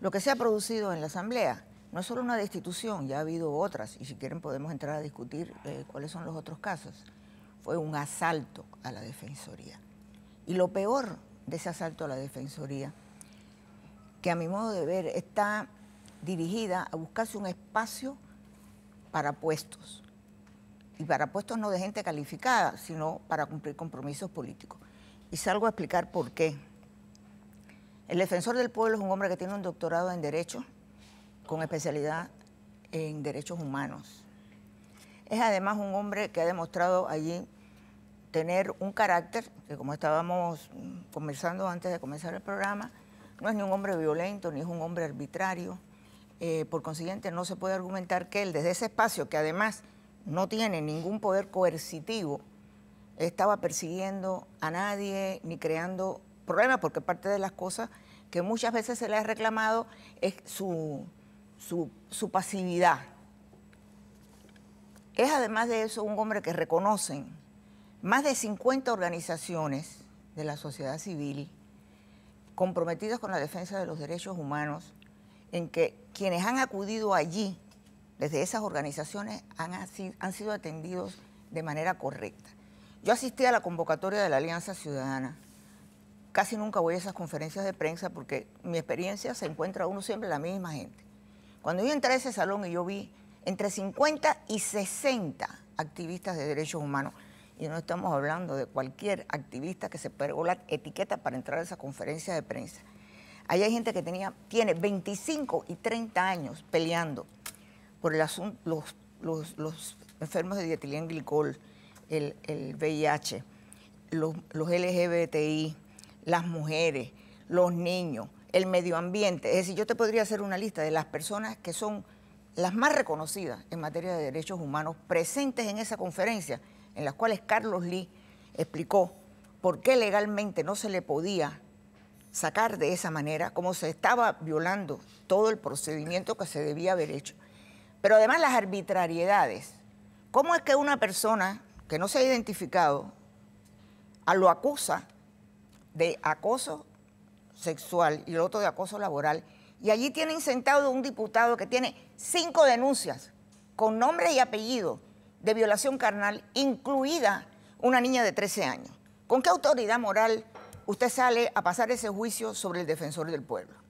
Lo que se ha producido en la Asamblea no es solo una destitución, ya ha habido otras, y si quieren podemos entrar a discutir eh, cuáles son los otros casos. Fue un asalto a la Defensoría. Y lo peor de ese asalto a la Defensoría, que a mi modo de ver está dirigida a buscarse un espacio para puestos, y para puestos no de gente calificada, sino para cumplir compromisos políticos. Y salgo a explicar por qué. El defensor del pueblo es un hombre que tiene un doctorado en Derecho, con especialidad en Derechos Humanos. Es además un hombre que ha demostrado allí tener un carácter, que como estábamos conversando antes de comenzar el programa, no es ni un hombre violento, ni es un hombre arbitrario. Eh, por consiguiente, no se puede argumentar que él, desde ese espacio que además no tiene ningún poder coercitivo, estaba persiguiendo a nadie ni creando problema porque parte de las cosas que muchas veces se le ha reclamado es su, pasividad. Es además de eso un hombre que reconocen más de 50 organizaciones de la sociedad civil comprometidas con la defensa de los derechos humanos, en que quienes han acudido allí desde esas organizaciones han, han, sido atendidos de manera correcta. Yo asistí a la convocatoria de la Alianza Ciudadana Casi nunca voy a esas conferencias de prensa porque mi experiencia se encuentra uno siempre la misma gente. Cuando yo entré a ese salón y yo vi entre 50 y 60 activistas de derechos humanos, y no estamos hablando de cualquier activista que se pegó la etiqueta para entrar a esa conferencia de prensa. Ahí hay gente que tenía, tiene 25 y 30 años peleando por el asunto, los, enfermos de dietilenglicol, el, el VIH, los LGBTI, las mujeres, los niños, el medio ambiente. Es decir, yo te podría hacer una lista de las personas que son las más reconocidas en materia de derechos humanos presentes en esa conferencia, en las cuales Carlos Lee explicó por qué legalmente no se le podía sacar de esa manera, cómo se estaba violando todo el procedimiento que se debía haber hecho. Pero además las arbitrariedades. ¿Cómo es que una persona que no se ha identificado a lo acusa de acoso sexual y el otro de acoso laboral. Y allí tienen sentado un diputado que tiene cinco denuncias con nombre y apellido de violación carnal, incluida una niña de 13 años. ¿Con qué autoridad moral usted sale a pasar ese juicio sobre el defensor del pueblo?